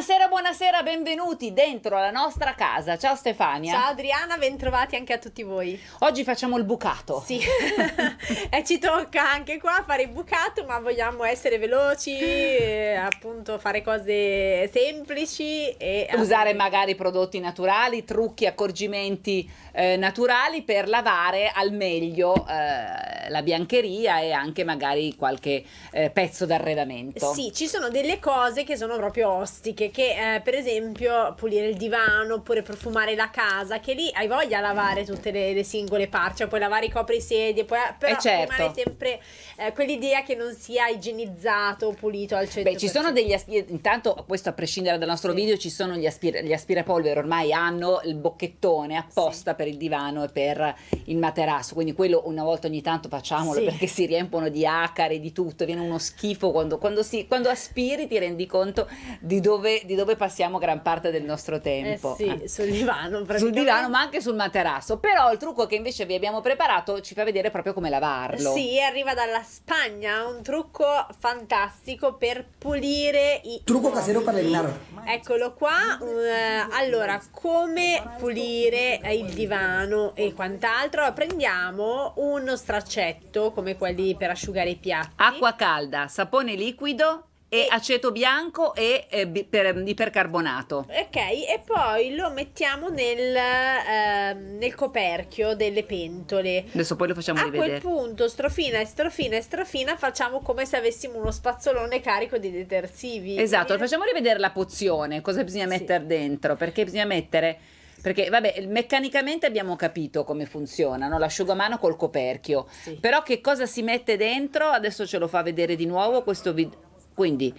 said. Buonasera, benvenuti dentro la nostra casa. Ciao Stefania. Ciao Adriana, bentrovati anche a tutti voi. Oggi facciamo il bucato. Sì, e ci tocca anche qua fare il bucato, ma vogliamo essere veloci, eh, appunto fare cose semplici e... Eh, Usare magari prodotti naturali, trucchi, accorgimenti eh, naturali per lavare al meglio eh, la biancheria e anche magari qualche eh, pezzo d'arredamento. Sì, ci sono delle cose che sono proprio ostiche, che eh, eh, per esempio pulire il divano oppure profumare la casa, che lì hai voglia di lavare tutte le, le singole parti, cioè puoi lavare i coprisedie, puoi, però eh certo. rimane sempre eh, quell'idea che non sia igienizzato o pulito al 100%. Beh, ci sono degli aspirapolvere, intanto questo a prescindere dal nostro sì. video, ci sono gli, aspir- gli aspirapolvere, ormai hanno il bocchettone apposta sì. per il divano e per il materasso, quindi quello una volta ogni tanto facciamolo sì. perché si riempono di acari, di tutto, viene uno schifo quando, quando, si, quando aspiri ti rendi conto di dove, di dove passiamo gran parte del nostro tempo. Eh sì, eh. sul divano, sul divano, ma anche sul materasso. Però il trucco che invece vi abbiamo preparato ci fa vedere proprio come lavarlo. Sì, arriva dalla Spagna, un trucco fantastico per pulire i Trucco casero per il Eccolo qua. Uh, allora, come pulire il divano e quant'altro? Allora, prendiamo uno straccetto come quelli per asciugare i piatti. Acqua calda, sapone liquido e aceto bianco e eh, per, mm, ipercarbonato. Ok, e poi lo mettiamo nel, eh, nel coperchio delle pentole. Adesso poi lo facciamo a rivedere. A quel punto, strofina e strofina e strofina, facciamo come se avessimo uno spazzolone carico di detersivi. Esatto, facciamo rivedere la pozione, cosa bisogna sì. mettere dentro, perché bisogna mettere perché vabbè meccanicamente abbiamo capito come funzionano l'asciugamano col coperchio sì. però che cosa si mette dentro adesso ce lo fa vedere di nuovo questo video quindi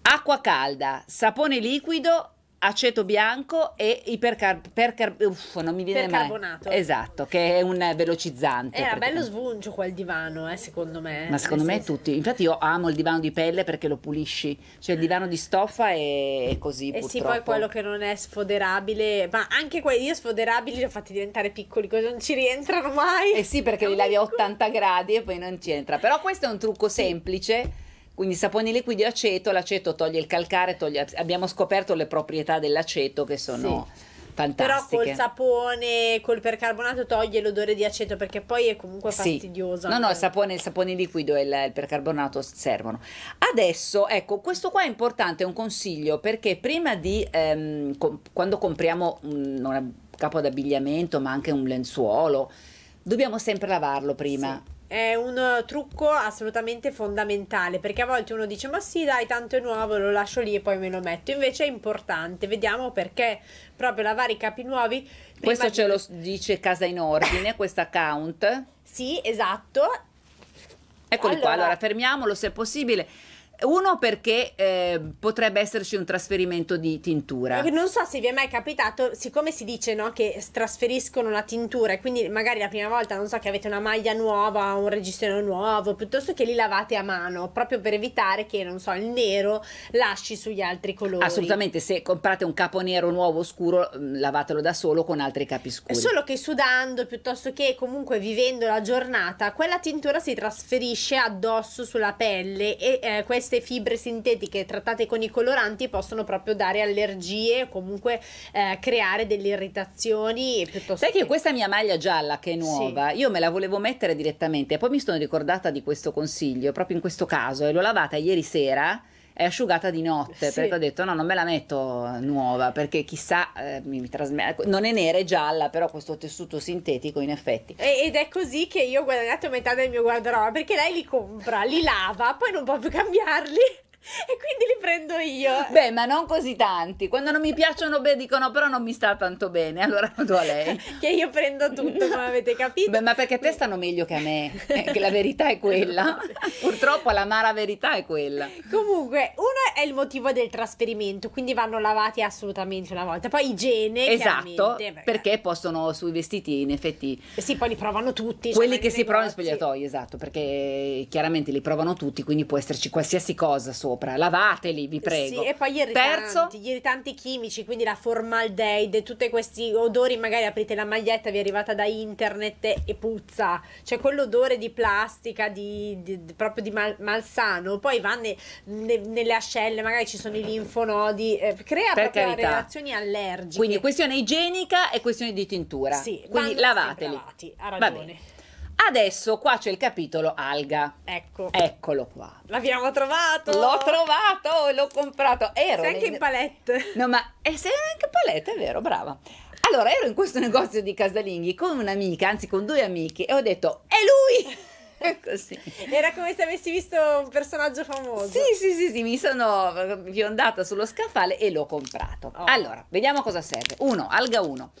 acqua calda, sapone liquido, aceto bianco e ipercarbonato. Percar- uff, non mi viene mai. Esatto, che è un velocizzante. Era bello svuncio quel divano, eh, secondo me. Ma secondo me senso. tutti. Infatti io amo il divano di pelle perché lo pulisci. Cioè il eh. divano di stoffa è, così, E eh sì, poi quello che non è sfoderabile. Ma anche quelli sfoderabili li ho fatti diventare piccoli, così non ci rientrano mai. Eh sì, perché li lavi a 80 gradi e poi non ci entra. Però questo è un trucco sì. semplice quindi sapone liquido e aceto, l'aceto toglie il calcare, toglie... abbiamo scoperto le proprietà dell'aceto che sono... Sì. Però col sapone, col percarbonato toglie l'odore di aceto perché poi è comunque sì. fastidioso. No, no, il sapone, il sapone liquido e il, il, percarbonato servono. Adesso, ecco, questo qua è importante, è un consiglio perché prima di, ehm, com quando compriamo un, capo d'abbigliamento ma anche un lenzuolo, dobbiamo sempre lavarlo prima. Sì è un trucco assolutamente fondamentale perché a volte uno dice ma sì dai tanto è nuovo lo lascio lì e poi me lo metto invece è importante vediamo perché proprio lavare i capi nuovi questo ce di... lo dice Casa in Ordine questo account sì esatto eccoli allora... qua allora fermiamolo se è possibile uno perché eh, potrebbe esserci un trasferimento di tintura. Eh, non so se vi è mai capitato, siccome si dice no, che trasferiscono la tintura e quindi magari la prima volta, non so, che avete una maglia nuova, un reggiseno nuovo, piuttosto che li lavate a mano, proprio per evitare che, non so, il nero lasci sugli altri colori. Assolutamente, se comprate un capo nero nuovo scuro, mm, lavatelo da solo con altri capi scuri. Solo che sudando, piuttosto che comunque vivendo la giornata, quella tintura si trasferisce addosso sulla pelle e eh, queste queste fibre sintetiche trattate con i coloranti possono proprio dare allergie, comunque eh, creare delle irritazioni. Piuttosto Sai che questa mia maglia gialla che è nuova, sì. io me la volevo mettere direttamente, poi mi sono ricordata di questo consiglio, proprio in questo caso, e l'ho lavata ieri sera è asciugata di notte sì. perché ho detto no non me la metto nuova perché chissà eh, mi, mi trasme- non è nera è gialla però questo tessuto sintetico in effetti ed è così che io ho guadagnato metà del mio guardaroba perché lei li compra li lava poi non può più cambiarli E quindi li prendo io. Beh, ma non così tanti. Quando non mi piacciono, beh, dicono però non mi sta tanto bene, allora lo do a lei. che io prendo tutto, come avete capito. Beh, ma perché a te stanno meglio che a me, eh, che la verità è quella. Esatto. Purtroppo la mala verità è quella. Comunque, uno è il motivo del trasferimento, quindi vanno lavati assolutamente una volta. Poi igiene, Esatto, perché possono sui vestiti in effetti... Sì, poi li provano tutti. Cioè, quelli che si provano in spogliatoio, esatto, perché chiaramente li provano tutti, quindi può esserci qualsiasi cosa sopra sopra, lavateli, vi prego. Sì, e poi gli irritanti, Terzo, gli irritanti chimici, quindi la formaldeide, tutti questi odori, magari aprite la maglietta, vi è arrivata da internet e puzza, cioè quell'odore di plastica, di, di, di, proprio di mal, malsano, poi va ne, ne, nelle ascelle, magari ci sono i linfonodi, eh, crea per proprio carità. reazioni allergiche. Quindi questione igienica e questione di tintura. Sì, quindi lavateli. Lavati, ha ragione. Adesso qua c'è il capitolo alga. Ecco. Eccolo qua. L'abbiamo trovato. L'ho trovato, l'ho comprato. Ero sei anche in palette. No, ma eh, sei anche in palette, è vero, brava. Allora, ero in questo negozio di casalinghi con un'amica, anzi con due amiche, e ho detto, è lui! Così. Era come se avessi visto un personaggio famoso. Sì, sì, sì, sì mi sono fiondata sullo scaffale e l'ho comprato. Oh. Allora, vediamo cosa serve. Uno, alga 1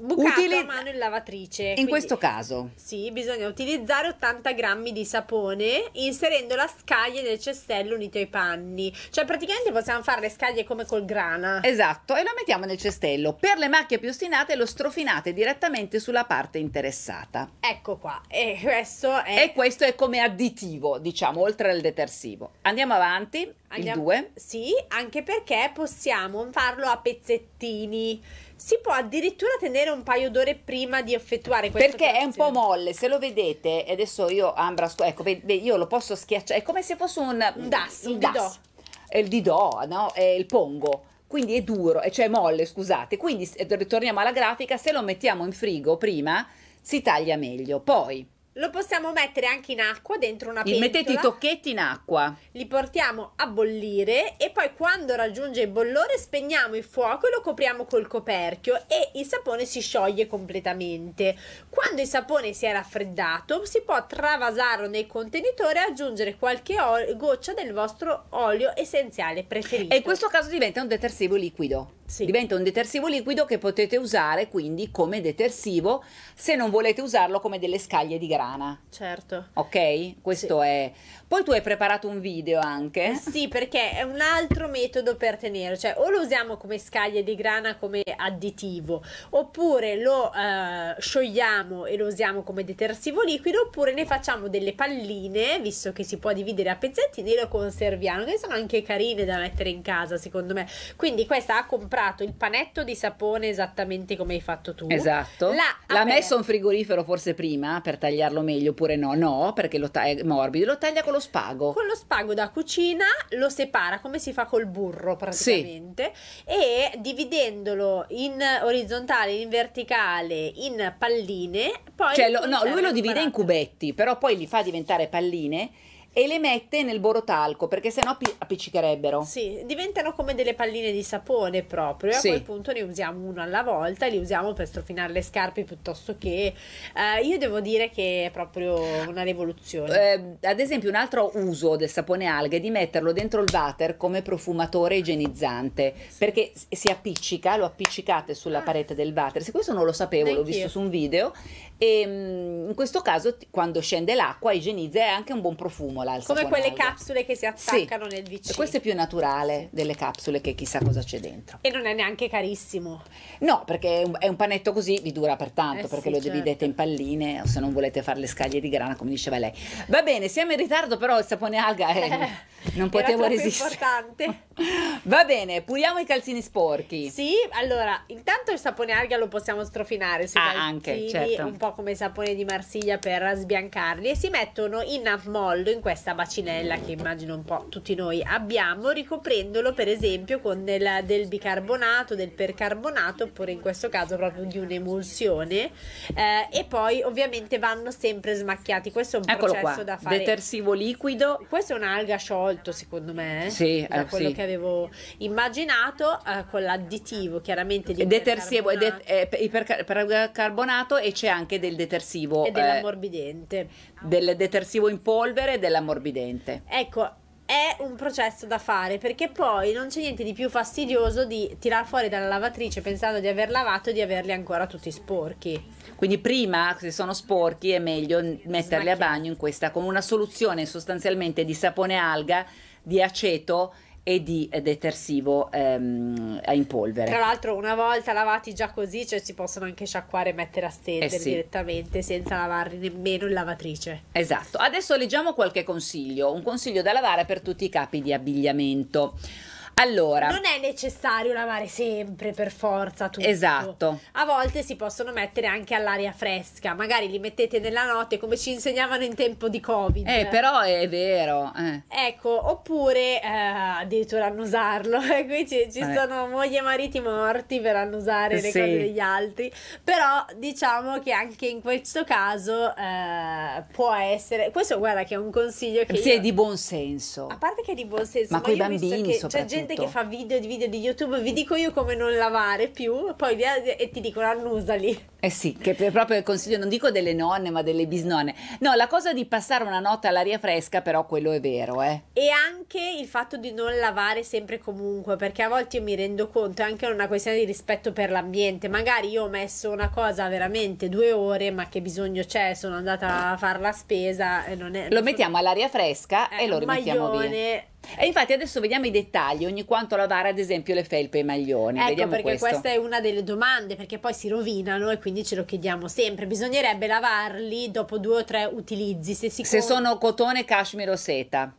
bucato Utili... a mano in lavatrice. In Quindi, questo caso. Sì, bisogna utilizzare 80 grammi di sapone inserendo la scaglia nel cestello unito ai panni. Cioè praticamente possiamo fare le scaglie come col grana. Esatto, e lo mettiamo nel cestello. Per le macchie più ostinate lo strofinate direttamente sulla parte interessata. Ecco qua, e questo è... E questo è come additivo, diciamo, oltre al detersivo. Andiamo avanti, Andiamo... il 2. Sì, anche perché possiamo farlo a pezzettini si può addirittura tenere un paio d'ore prima di effettuare questo perché è un po' molle se lo vedete adesso io Ambra ecco io lo posso schiacciare è come se fosse un, un das un, didò. è il didò no è il pongo quindi è duro cioè è molle scusate quindi ritorniamo alla grafica se lo mettiamo in frigo prima si taglia meglio poi lo possiamo mettere anche in acqua, dentro una pentola. Mettete i tocchetti in acqua. Li portiamo a bollire e poi quando raggiunge il bollore spegniamo il fuoco e lo copriamo col coperchio e il sapone si scioglie completamente. Quando il sapone si è raffreddato si può travasarlo nel contenitore e aggiungere qualche goccia del vostro olio essenziale preferito. E in questo caso diventa un detersivo liquido. Sì. Diventa un detersivo liquido che potete usare quindi come detersivo se non volete usarlo come delle scaglie di grana. Certo. Ok? Questo sì. è. Poi tu hai preparato un video anche. Eh sì, perché è un altro metodo per tenere, cioè o lo usiamo come scaglie di grana come additivo, oppure lo eh, sciogliamo e lo usiamo come detersivo liquido, oppure ne facciamo delle palline, visto che si può dividere a pezzettini e lo conserviamo, che sono anche carine da mettere in casa, secondo me. Quindi questa ha comprato il panetto di sapone esattamente come hai fatto tu. Esatto. L'ha, L'ha messo in frigorifero forse prima per tagliarlo meglio, oppure no? No, perché lo ta- è morbido, lo taglia con lo lo spago. Con lo spago da cucina lo separa come si fa col burro praticamente sì. e dividendolo in orizzontale, in verticale, in palline. Poi cioè, lo, no, lui lo divide in cubetti, però poi li fa diventare palline e le mette nel borotalco perché sennò appiccicherebbero. Sì, diventano come delle palline di sapone proprio. Sì. A quel punto ne usiamo uno alla volta e li usiamo per strofinare le scarpe piuttosto che. Eh, io devo dire che è proprio una rivoluzione. Eh, ad esempio, un altro uso del sapone alghe è di metterlo dentro il water come profumatore igienizzante sì. perché si appiccica, lo appiccicate sulla ah. parete del water. Se questo non lo sapevo, Anch'io. l'ho visto su un video e mm, in questo caso, quando scende l'acqua, igienizza e anche un buon profumo l'alza. Come quelle capsule che si attaccano sì. nel vicino. Questo è più naturale delle capsule che chissà cosa c'è dentro. E non è neanche carissimo. No, perché è un panetto così vi dura per tanto, eh perché sì, lo certo. dividete in palline o se non volete fare le scaglie di grana, come diceva lei. Va bene, siamo in ritardo, però il sapone alga è, eh, non potevo resistere. importante. Va bene, puliamo i calzini sporchi. Sì, allora, intanto il sapone alga lo possiamo strofinare sui ah, calzini anche, certo. un po' po' come sapone di Marsiglia per sbiancarli e si mettono in ammollo in questa bacinella che immagino un po' tutti noi abbiamo ricoprendolo per esempio con del, del bicarbonato, del percarbonato oppure in questo caso proprio di un'emulsione eh, e poi ovviamente vanno sempre smacchiati questo è un Eccolo processo qua, da fare detersivo liquido questo è un'alga sciolto secondo me eh, sì, da eh, quello sì. che avevo immaginato eh, con l'additivo chiaramente di detersivo e det- per, per, per carbonato e c'è anche del detersivo. E dell'ammorbidente. Eh, del detersivo in polvere e dell'ammorbidente. Ecco, è un processo da fare perché poi non c'è niente di più fastidioso di tirar fuori dalla lavatrice pensando di aver lavato e di averli ancora tutti sporchi. Quindi prima se sono sporchi è meglio metterli a bagno in questa con una soluzione sostanzialmente di sapone alga, di aceto e di detersivo ehm, in polvere. Tra l'altro una volta lavati già così, cioè si possono anche sciacquare e mettere a stendere eh sì. direttamente senza lavarli nemmeno in lavatrice. Esatto. Adesso leggiamo qualche consiglio, un consiglio da lavare per tutti i capi di abbigliamento. Allora, non è necessario lavare sempre per forza tutto. Esatto. A volte si possono mettere anche all'aria fresca, magari li mettete nella notte come ci insegnavano in tempo di Covid. Eh, però è vero. Eh. Ecco, oppure eh, addirittura annusarlo. Eh, qui ci, ci eh. sono mogli e mariti morti per annusare le sì. cose degli altri, però diciamo che anche in questo caso eh, può essere questo guarda che è un consiglio che sì, io... è di buon senso. A parte che è di buon senso, ma, ma con i bambini soprattutto gente che certo. fa video di video di YouTube, vi dico io come non lavare più, poi via, e ti dicono annusali. Eh sì, che per proprio il consiglio non dico delle nonne, ma delle bisnonne. No, la cosa di passare una notte all'aria fresca, però quello è vero, eh. E anche il fatto di non lavare sempre comunque, perché a volte io mi rendo conto, è anche una questione di rispetto per l'ambiente. Magari io ho messo una cosa veramente due ore, ma che bisogno c'è? Sono andata a fare la spesa e non è. Lo mettiamo all'aria fresca eh, e lo rimettiamo maglione, via e infatti adesso vediamo i dettagli, ogni quanto lavare ad esempio le felpe e i maglioni. Ecco vediamo perché questo. questa è una delle domande, perché poi si rovinano e quindi ce lo chiediamo sempre. Bisognerebbe lavarli dopo due o tre utilizzi. Se, si se con... sono cotone, cashmere o seta.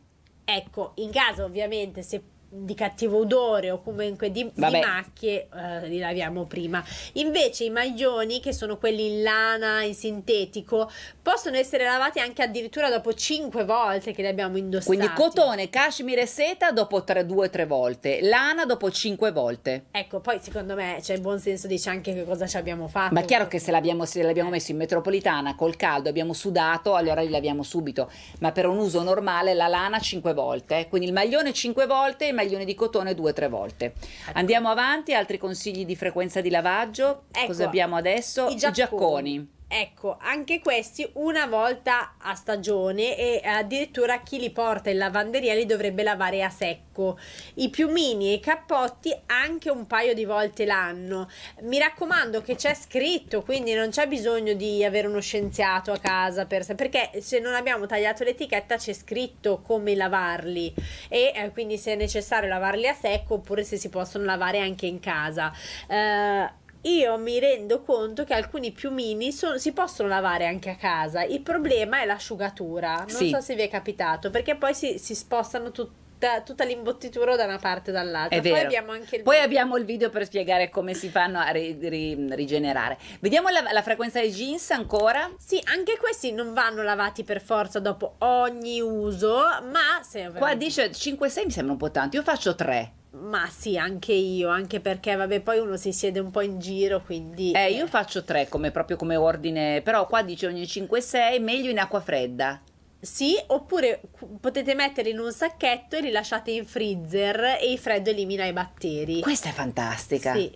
Ecco, in caso ovviamente se di cattivo odore o comunque di, di macchie eh, li laviamo prima invece i maglioni che sono quelli in lana in sintetico possono essere lavati anche addirittura dopo 5 volte che li abbiamo indossati quindi cotone cashmere seta dopo 2-3 volte lana dopo 5 volte ecco poi secondo me c'è il buon senso dice anche che cosa ci abbiamo fatto ma è chiaro che se l'abbiamo, se l'abbiamo messo in metropolitana col caldo abbiamo sudato allora li laviamo subito ma per un uso normale la lana 5 volte eh. quindi il maglione 5 volte il maglione di cotone due o tre volte. Ecco. Andiamo avanti, altri consigli di frequenza di lavaggio. Ecco, Cosa abbiamo adesso? I giacconi. I giacconi. Ecco, anche questi una volta a stagione e addirittura chi li porta in lavanderia li dovrebbe lavare a secco. I piumini e i cappotti anche un paio di volte l'anno. Mi raccomando che c'è scritto, quindi non c'è bisogno di avere uno scienziato a casa per sé, perché se non abbiamo tagliato l'etichetta c'è scritto come lavarli e eh, quindi se è necessario lavarli a secco oppure se si possono lavare anche in casa. Eh, io mi rendo conto che alcuni piumini sono, si possono lavare anche a casa. Il problema è l'asciugatura. Non sì. so se vi è capitato, perché poi si, si spostano tutti tutta l'imbottitura da una parte o dall'altra. Poi abbiamo anche il Poi abbiamo il video per spiegare come si fanno a ri, ri, rigenerare. Vediamo la, la, frequenza dei jeans ancora. Sì, anche questi non vanno lavati per forza dopo ogni uso, ma se Qua dice 5-6 mi sembra un po' tanto. Io faccio 3. Ma sì, anche io, anche perché vabbè, poi uno si siede un po' in giro, quindi... Eh, io eh. faccio tre come, proprio come ordine, però qua dice ogni 5-6, meglio in acqua fredda. Sì, oppure potete metterli in un sacchetto e li lasciate in freezer e il freddo elimina i batteri. Questa è fantastica. Sì.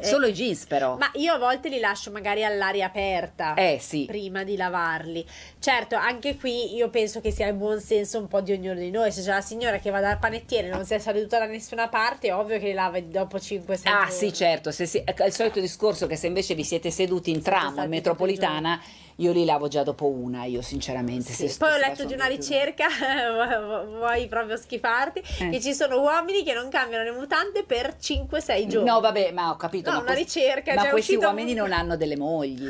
Eh, Solo eh, i jeans però. Ma io a volte li lascio magari all'aria aperta. Eh sì. Prima di lavarli. Certo, anche qui io penso che sia il buon senso un po' di ognuno di noi. Se c'è la signora che va dal panettiere e non si è seduta da nessuna parte, è ovvio che li lava dopo 5 6 Ah giorni. sì, certo. Se si, è il solito discorso che se invece vi siete seduti in tram, in metropolitana... Giorni io li lavo già dopo una, io sinceramente. Sì. Poi ho letto di una ricerca, vuoi proprio schifarti, eh. che ci sono uomini che non cambiano le mutande per 5-6 giorni. No, vabbè, ma ho capito. No, ma una questi, ricerca. Ma questi uomini un... non hanno delle mogli.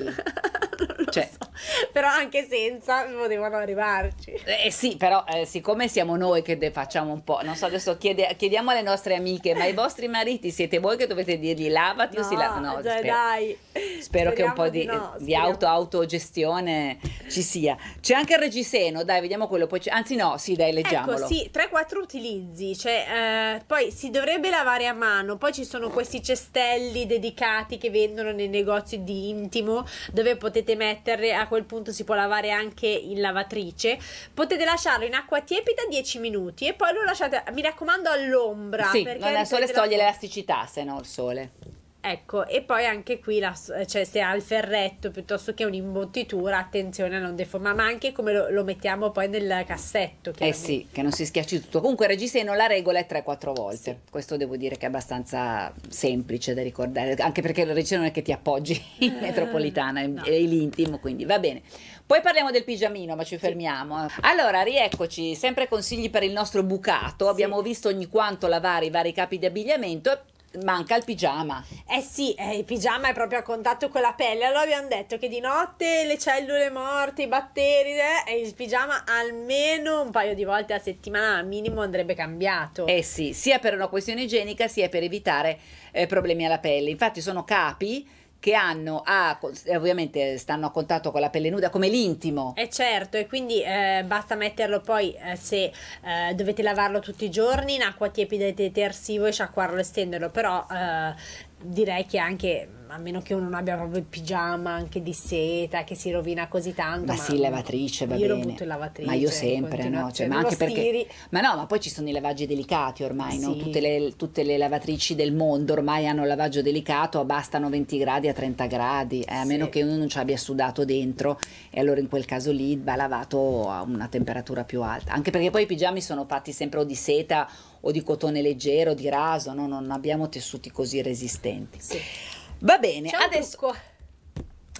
cioè, so. però anche senza potevano arrivarci. Eh sì, però eh, siccome siamo noi che facciamo un po', non so, adesso chiede, chiediamo alle nostre amiche, ma i vostri mariti siete voi che dovete dirgli lavati no, o si lavano? No, cioè, spero, dai. spero Speriamo che un po' di, no, di autogestione ci sia. C'è anche il reggiseno, dai, vediamo quello, poi anzi no, sì, dai, leggiamolo. Ecco, sì, 3-4 utilizzi, cioè, eh, poi si dovrebbe lavare a mano, poi ci sono questi cestelli dedicati che vendono nei negozi di intimo dove potete mettere a a quel punto si può lavare anche in lavatrice. Potete lasciarlo in acqua tiepida 10 minuti e poi lo lasciate, mi raccomando, all'ombra. Sì, perché no, al sole toglie l'elasticità, se no il sole. Ecco, e poi anche qui, la, cioè se ha il ferretto piuttosto che un'imbottitura, attenzione a non deformare, ma anche come lo, lo, mettiamo poi nel cassetto. Eh sì, che non si schiacci tutto. Comunque reggiseno la regola è 3-4 volte, sì. questo devo dire che è abbastanza semplice da ricordare, anche perché il reggiseno non è che ti appoggi in metropolitana, no. è l'intimo, quindi va bene. Poi parliamo del pigiamino, ma ci fermiamo. Eh. Allora, rieccoci, sempre consigli per il nostro bucato, abbiamo visto ogni quanto lavare i vari capi di abbigliamento manca il pigiama. Eh sì, eh, il pigiama è proprio a contatto con la pelle. Allora abbiamo detto che di notte le cellule morte, i batteri eh, e il pigiama almeno un paio di volte a settimana minimo andrebbe cambiato. Eh sì, sia per una questione igienica sia per evitare eh, problemi alla pelle. Infatti sono capi che hanno a, eh, ovviamente stanno a contatto con la pelle nuda come l'intimo. E eh certo, e quindi eh, basta metterlo poi eh, se eh, dovete lavarlo tutti i giorni in acqua tiepida e detersivo e sciacquarlo e stenderlo, però eh, direi che anche a meno che uno non abbia proprio il pigiama anche di seta che si rovina così tanto. Ma, ma sì, lavatrice va io bene. Io lo butto lavatrice. Ma io eh, sempre, no? Cioè, ma anche perché. Ma no, ma poi ci sono i lavaggi delicati ormai, sì. no? Tutte le, tutte le, lavatrici del mondo ormai hanno il lavaggio delicato, bastano 20 gradi a 30 gradi, eh, a sì. meno che uno non ci abbia sudato dentro, e allora in quel caso lì va lavato a una temperatura più alta. Anche perché poi i pigiami sono fatti sempre o di seta o di cotone leggero, di raso, no? non abbiamo tessuti così resistenti. Sì. Va bene, adesso... Trucco.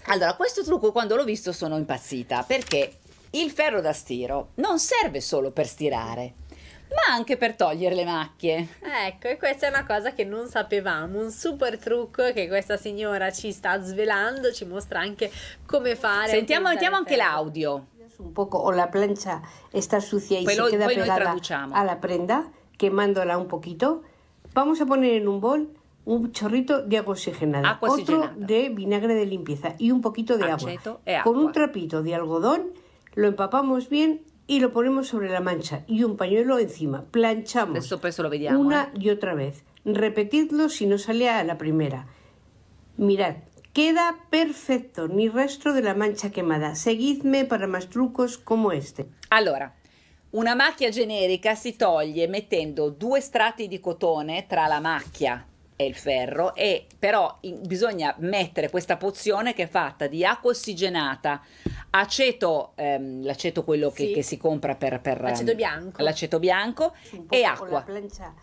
Allora, questo trucco quando l'ho visto sono impazzita perché il ferro da stiro non serve solo per stirare, ma anche per togliere le macchie. Ecco, e questa è una cosa che non sapevamo, un super trucco che questa signora ci sta svelando, ci mostra anche come fare. Sentiamo, sentiamo anche l'audio. Un poco, o la plancia sta sucia y pues se lo, queda pegada a la prenda, quemándola un poquito. Vamos a poner in un bol un chorrito de agua oxigenada, otro de vinagre de limpieza y un poquito de agua. E Con un trapito de algodón lo empapamos bien y lo ponemos sobre la mancha y un pañuelo encima. Planchamos pues, una ¿eh? y otra vez. Repetidlo si no sale a la primera. Mirad, queda perfecto, ni rastro de la mancha quemada. Seguidme para más trucos como este. Allora, una macchia generica si toglie mettendo due strati di cotone tra la macchia è il ferro, e però in, bisogna mettere questa pozione che è fatta di acqua ossigenata, aceto, ehm, l'aceto quello sì. che, che, si compra per, per l'aceto ehm, bianco, l'aceto bianco e acqua.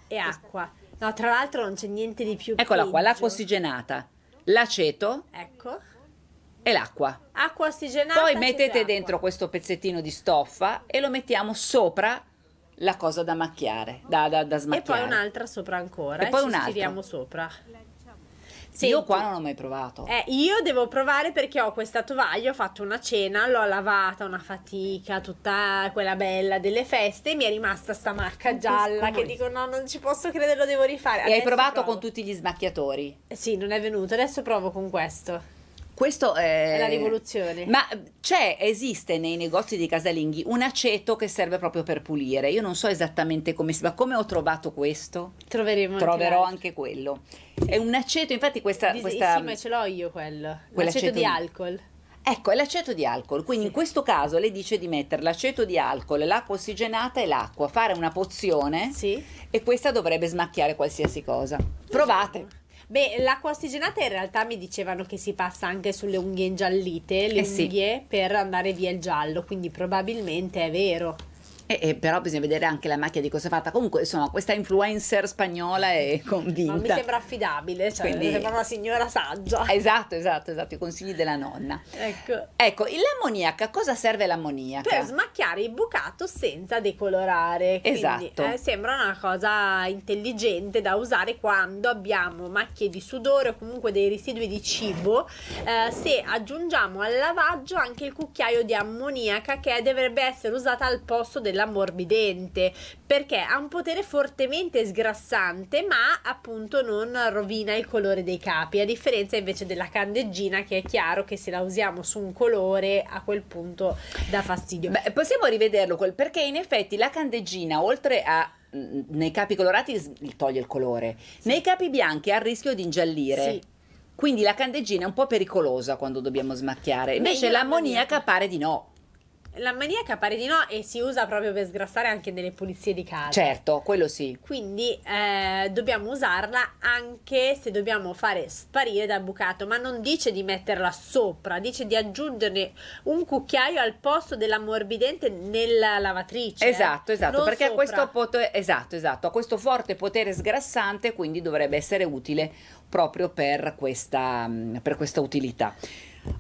E acqua. No, tra l'altro non c'è niente di più. Eccola peggio. qua, l'acqua ossigenata, l'aceto. Ecco e l'acqua. Acqua ossigenata. Poi mettete dentro questo pezzettino di stoffa e lo mettiamo sopra la cosa da macchiare, da, da, da smacchiare. E poi un'altra sopra ancora e, poi ci un'altra. tiriamo sopra. Senti, io qua non l'ho mai provato. Eh, io devo provare perché ho questa tovaglia, ho fatto una cena, l'ho lavata, una fatica, tutta quella bella delle feste, e mi è rimasta sta marca gialla che dico no, non ci posso credere, lo devo rifare. E adesso hai provato provo. con tutti gli smacchiatori? Eh sì, non è venuto, adesso provo con questo. Questo è... Eh, è la rivoluzione. Ma c'è, cioè, esiste nei negozi di casalinghi un aceto che serve proprio per pulire. Io non so esattamente come si... Ma come ho trovato questo? Troveremo Troverò anche, anche quello. È un aceto, infatti questa... Dis- questa... Sì, ma ce l'ho io quello. L'aceto di alcol. Ecco, è l'aceto di alcol, quindi sì. in questo caso lei dice di mettere l'aceto di alcol, l'acqua ossigenata e l'acqua, fare una pozione sì. e questa dovrebbe smacchiare qualsiasi cosa. Esatto. Provate. Beh, l'acqua ossigenata in realtà mi dicevano che si passa anche sulle unghie ingiallite, le eh unghie sì. per andare via il giallo, quindi probabilmente è vero. E, e, però bisogna vedere anche la macchia di cosa è fatta. Comunque, insomma, questa influencer spagnola è convinta. Ma mi sembra affidabile, cioè Quindi... mi sembra una signora saggia. Esatto, esatto, esatto, i consigli della nonna. Ecco. Ecco, l'ammoniaca, cosa serve l'ammoniaca? Per smacchiare il bucato senza decolorare. Quindi, esatto. Eh, sembra una cosa intelligente da usare quando abbiamo macchie di sudore o comunque dei residui di cibo. Eh, se aggiungiamo al lavaggio anche il cucchiaio di ammoniaca che dovrebbe essere usata al posto del dell'ammorbidente perché ha un potere fortemente sgrassante ma appunto non rovina il colore dei capi a differenza invece della candeggina che è chiaro che se la usiamo su un colore a quel punto dà fastidio Beh, possiamo rivederlo quel, perché in effetti la candeggina oltre a nei capi colorati toglie il colore sì. nei capi bianchi ha il rischio di ingiallire sì. Quindi la candeggina è un po' pericolosa quando dobbiamo smacchiare, invece l'ammoniaca pare di no. La maniaca pare di no e si usa proprio per sgrassare anche nelle pulizie di casa. Certo, quello sì. Quindi eh, dobbiamo usarla anche se dobbiamo fare sparire dal bucato, ma non dice di metterla sopra, dice di aggiungerne un cucchiaio al posto dell'ammorbidente nella lavatrice. Esatto, esatto, non perché questo, pot- esatto, esatto, ha questo forte potere sgrassante, quindi dovrebbe essere utile proprio per questa, per questa utilità.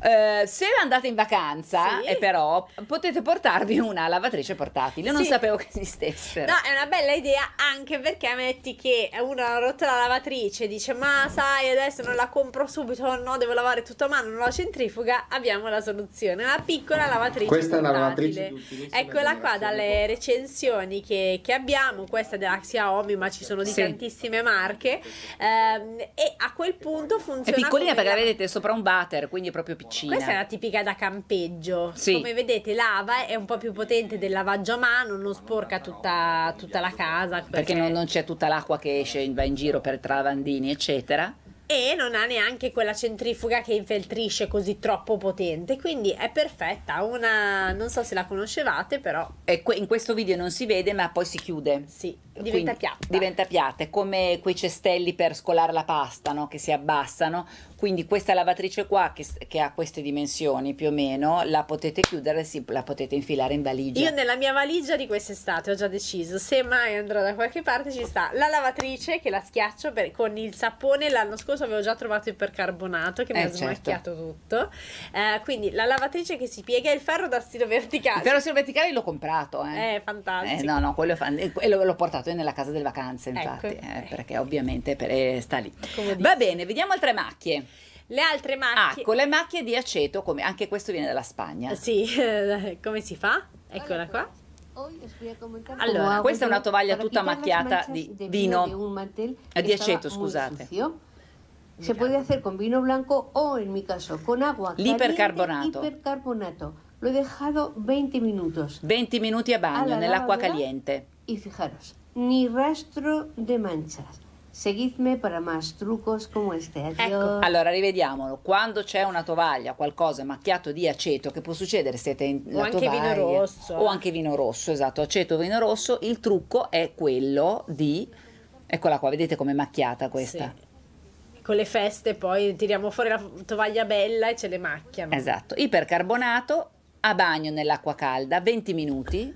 Eh, se andate in vacanza, sì. eh, però, potete portarvi una lavatrice portatile. Io non sapevo che esistesse. No, è una bella idea anche perché metti che uno ha rotto la lavatrice, dice ma sai adesso non la compro subito, no, devo lavare tutto a mano, non la centrifuga, abbiamo la soluzione. Una piccola lavatrice Questa portatile. è la lavatrice Eccola qua dalle boh. recensioni che, che, abbiamo, questa è della Xiaomi, ma ci sono di sì. tantissime marche. Ehm, e a quel punto funziona... È piccolina perché la vedete sopra un butter, quindi proprio proprio piccina. Questa è la tipica da campeggio. Sì. Come vedete, lava è un po' più potente del lavaggio a mano, non sporca tutta, tutta la casa. Perché, perché non, non c'è tutta l'acqua che esce, va in giro per travandini, eccetera e non ha neanche quella centrifuga che infeltrisce così troppo potente quindi è perfetta una non so se la conoscevate però que- in questo video non si vede ma poi si chiude sì diventa quindi, piatta diventa piatta è come quei cestelli per scolare la pasta no? che si abbassano quindi questa lavatrice qua che, che, ha queste dimensioni più o meno la potete chiudere sì, la potete infilare in valigia io nella mia valigia di quest'estate ho già deciso se mai andrò da qualche parte ci sta la lavatrice che la schiaccio per, con il sapone l'anno scorso scorso avevo già trovato il percarbonato che mi eh, ha smacchiato certo. tutto. Eh, quindi la lavatrice che si piega e il ferro da stilo verticale. Il ferro stilo verticale l'ho comprato. Eh. È eh, fantastico. Eh, no, no, quello è fan- eh, quello l'ho portato nella casa delle vacanze, ecco. infatti, ecco. perché ovviamente per, sta lì. Va bene, vediamo altre macchie. Le altre macchie. Ah, con le macchie di aceto, come, anche questo viene dalla Spagna. Sì, come si fa? Eccola qua. Allora, questa è una tovaglia tutta macchiata di vino, di aceto, scusate. Se puede hacer con vino blanco o, en mi caso, con agua. L'ipercarbonato. L'ipercarbonato. Lo he dejado 20 minutos. 20 minuti a bagno nell'acqua caliente. Y fijaros, ni rastro de manchas. Seguidme para más trucos como este. Adios. Ecco, allora rivediamolo. Quando c'è una tovaglia, qualcosa macchiato di aceto, che può succedere se in o anche tovaglia, vino rosso. O eh. anche vino rosso, esatto, aceto vino rosso, il trucco è quello di Eccola qua, vedete com'è macchiata questa? Sì con le feste poi tiriamo fuori la tovaglia bella e ce le macchiano. Esatto, ipercarbonato a bagno nell'acqua calda 20 minuti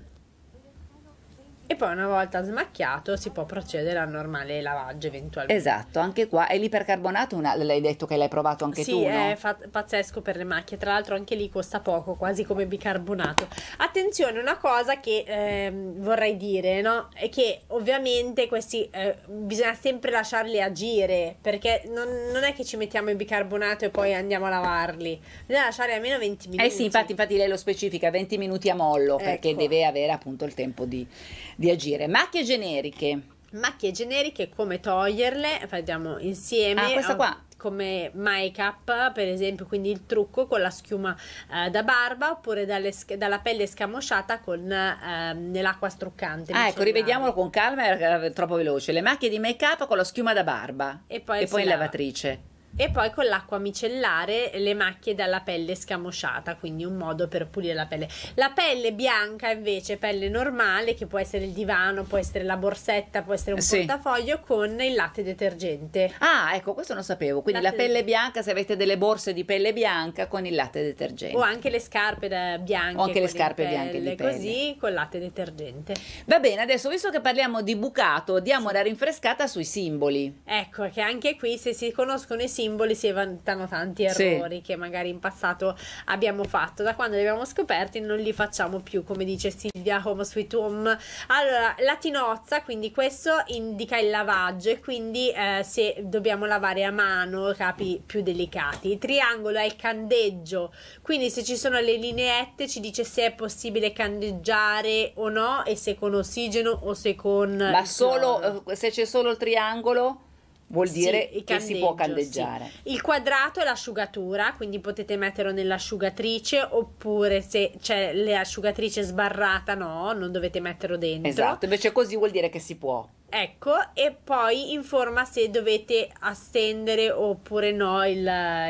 e poi una volta smacchiato si può procedere al normale lavaggio eventualmente. Esatto, anche qua è l'ipercarbonato, una, l'hai detto che l'hai provato anche sì, tu. Sì, è no? fa- pazzesco per le macchie, tra l'altro anche lì costa poco, quasi come bicarbonato. Attenzione, una cosa che eh, vorrei dire, no? È che ovviamente questi eh, bisogna sempre lasciarli agire, perché non, non, è che ci mettiamo il bicarbonato e poi andiamo a lavarli, bisogna lasciare almeno 20 minuti. Eh sì, infatti, infatti lei lo specifica, 20 minuti a mollo, ecco. perché deve avere appunto il tempo di di agire. Macchie generiche. Macchie generiche, come toglierle? Vediamo insieme. Ah, questa um, qua come make up per esempio quindi il trucco con la schiuma eh, da barba oppure sch- dalla pelle scamosciata con eh, nell'acqua struccante ah, ecco diciamo. rivediamolo con calma era troppo veloce le macchie di make up con la schiuma da barba e poi, e poi in lavatrice e poi con l'acqua micellare le macchie dalla pelle scamosciata, quindi un modo per pulire la pelle. La pelle bianca invece, pelle normale, che può essere il divano, può essere la borsetta, può essere un eh, sì. portafoglio con il latte detergente. Ah, ecco, questo non sapevo. Quindi latte la pelle bianca, se avete delle borse di pelle bianca con il latte detergente. O anche le scarpe eh, bianche. O anche le scarpe pelle, bianche di pelle. Così con latte detergente. Va bene, adesso visto che parliamo di bucato, diamo una rinfrescata sui simboli. Ecco, che anche qui se si conoscono i simboli simboli si evitano tanti errori sì. che magari in passato abbiamo fatto. Da quando li abbiamo scoperti non li facciamo più, come dice Silvia Home Sweet Home. Allora, la tinozza, quindi questo indica il lavaggio e quindi eh, se dobbiamo lavare a mano capi più delicati. Il triangolo è il candeggio, quindi se ci sono le lineette ci dice se è possibile candeggiare o no e se con ossigeno o se con... Ma solo, eh, se c'è solo il triangolo? vuol dire sì, che si può caldeggiare. Sì. Il quadrato è l'asciugatura, quindi potete metterlo nell'asciugatrice oppure se c'è l'asciugatrice sbarrata no, non dovete metterlo dentro. Esatto, invece così vuol dire che si può. Ecco, e poi informa se dovete stendere oppure no il,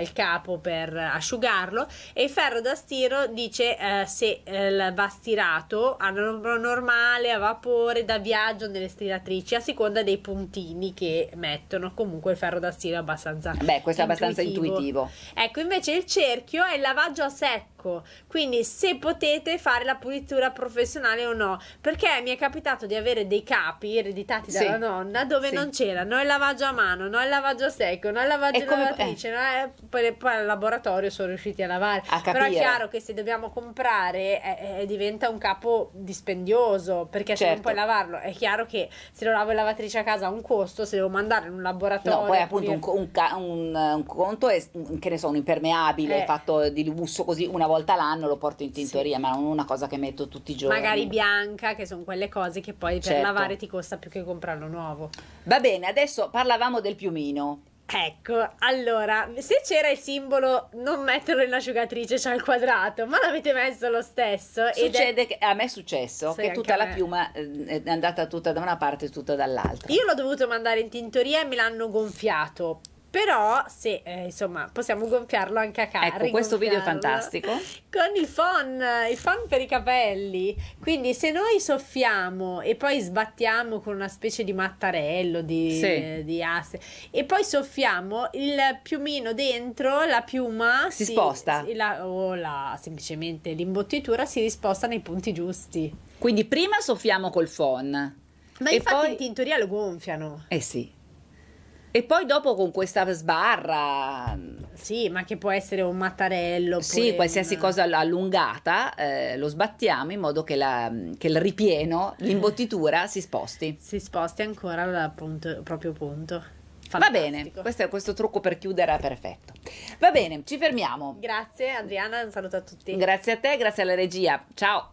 il capo per asciugarlo. E il ferro da stiro dice eh, se eh, va stirato a normale, a vapore, da viaggio, nelle stiratrici, a seconda dei puntini che mettono. Comunque il ferro da stiro è abbastanza. Beh, questo intuitivo. è abbastanza intuitivo. Ecco, invece il cerchio è il lavaggio a secco secco. Quindi se potete fare la pulitura professionale o no, perché mi è capitato di avere dei capi ereditati dalla sì. nonna dove sì. non c'era no il lavaggio a mano, no il lavaggio secco, no il lavaggio come, lavatrice, eh. no poi, poi, al laboratorio sono riusciti a lavare. A Però è chiaro che se dobbiamo comprare è, eh, è, eh, eh, diventa un capo dispendioso, perché certo. se non certo. puoi lavarlo, è chiaro che se lo lavo in lavatrice a casa ha un costo, se devo mandare in un laboratorio... No, poi appunto pulire... un, un, un, un, conto è, che ne so, un impermeabile eh. fatto di lusso così una volta l'anno lo porto in tintoria, sì. ma non una cosa che metto tutti i giorni. Magari bianca, che sono quelle cose che poi certo. per lavare ti costa più che comprarlo nuovo. Va bene, adesso parlavamo del piumino. Ecco, allora, se c'era il simbolo non metterlo in asciugatrice, c'è cioè il quadrato, ma l'avete messo lo stesso. Succede è... che a me è successo sì, che tutta la piuma eh, è andata tutta da una parte e tutta dall'altra. Io l'ho dovuto mandare in tintoria e me l'hanno gonfiato però se eh, insomma possiamo gonfiarlo anche a casa. Ecco, questo video è fantastico. Con il fon, il fon per i capelli. Quindi se noi soffiamo e poi sbattiamo con una specie di mattarello, di, sì. eh, di asse, e poi soffiamo, il piumino dentro, la piuma si, si sposta. Si, la, o la, semplicemente l'imbottitura si risposta nei punti giusti. Quindi prima soffiamo col fon. Ma e infatti poi... in tintoria lo gonfiano. Eh sì. E poi dopo con questa sbarra... Mm, sì, ma che può essere un mattarello. Sì, qualsiasi un... cosa allungata, eh, lo sbattiamo in modo che, la, mm, che il ripieno, l'imbottitura si sposti. Si sposti ancora al proprio punto. Fantastico. Va bene, questo, questo trucco per chiudere è perfetto. Va bene, ci fermiamo. Grazie Adriana, un saluto a tutti. Grazie a te, grazie alla regia. Ciao.